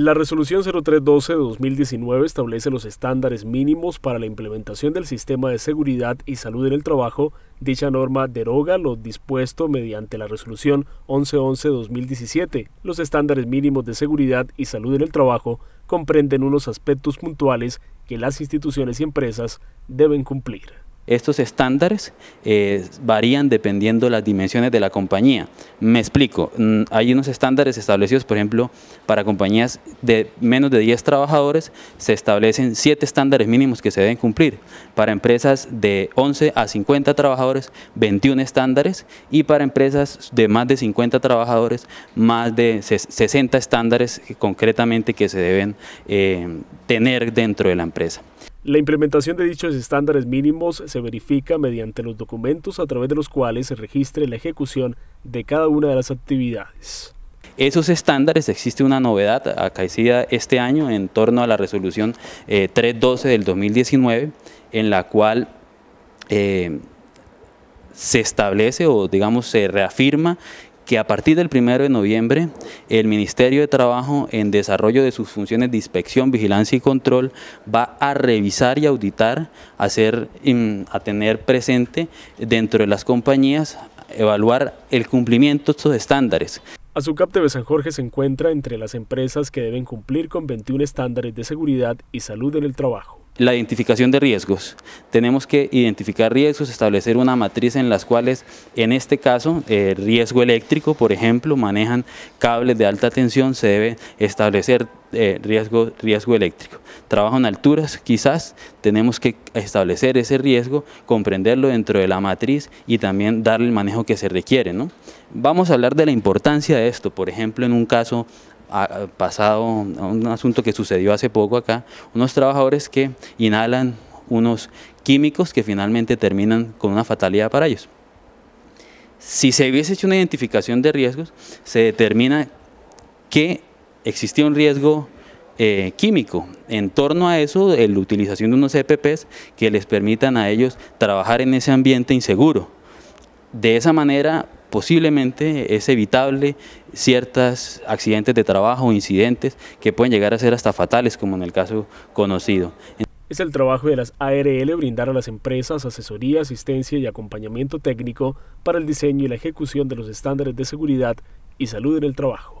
La resolución 0312 de 2019 establece los estándares mínimos para la implementación del sistema de seguridad y salud en el trabajo. Dicha norma deroga lo dispuesto mediante la resolución 1111-2017. Los estándares mínimos de seguridad y salud en el trabajo comprenden unos aspectos puntuales que las instituciones y empresas deben cumplir. Estos estándares eh, varían dependiendo de las dimensiones de la compañía. Me explico, mm, hay unos estándares establecidos, por ejemplo, para compañías de menos de 10 trabajadores, se establecen 7 estándares mínimos que se deben cumplir. Para empresas de 11 a 50 trabajadores, 21 estándares y para empresas de más de 50 trabajadores, más de 60 estándares concretamente que se deben eh, tener dentro de la empresa. La implementación de dichos estándares mínimos se verifica mediante los documentos a través de los cuales se registre la ejecución de cada una de las actividades. Esos estándares, existe una novedad acaecida este año en torno a la resolución 312 eh, del 2019, en la cual eh, se establece o digamos se reafirma que a partir del 1 de noviembre el Ministerio de Trabajo en desarrollo de sus funciones de inspección, vigilancia y control va a revisar y auditar, hacer, em, a tener presente dentro de las compañías, evaluar el cumplimiento de estos estándares. Azucap de San Jorge se encuentra entre las empresas que deben cumplir con 21 estándares de seguridad y salud en el trabajo la identificación de riesgos. Tenemos que identificar riesgos, establecer una matriz en las cuales, en este caso, eh, riesgo eléctrico, por ejemplo, manejan cables de alta tensión, se debe establecer eh, riesgo, riesgo eléctrico. Trabajo en alturas, quizás tenemos que establecer ese riesgo, comprenderlo dentro de la matriz y también darle el manejo que se requiere. ¿no? Vamos a hablar de la importancia de esto, por ejemplo, en un caso pasado, un asunto que sucedió hace poco acá, unos trabajadores que inhalan unos químicos que finalmente terminan con una fatalidad para ellos. Si se hubiese hecho una identificación de riesgos, se determina que existía un riesgo eh, químico. En torno a eso, la utilización de unos EPPs que les permitan a ellos trabajar en ese ambiente inseguro. De esa manera posiblemente es evitable ciertos accidentes de trabajo, o incidentes que pueden llegar a ser hasta fatales, como en el caso conocido. Es el trabajo de las ARL brindar a las empresas asesoría, asistencia y acompañamiento técnico para el diseño y la ejecución de los estándares de seguridad y salud en el trabajo.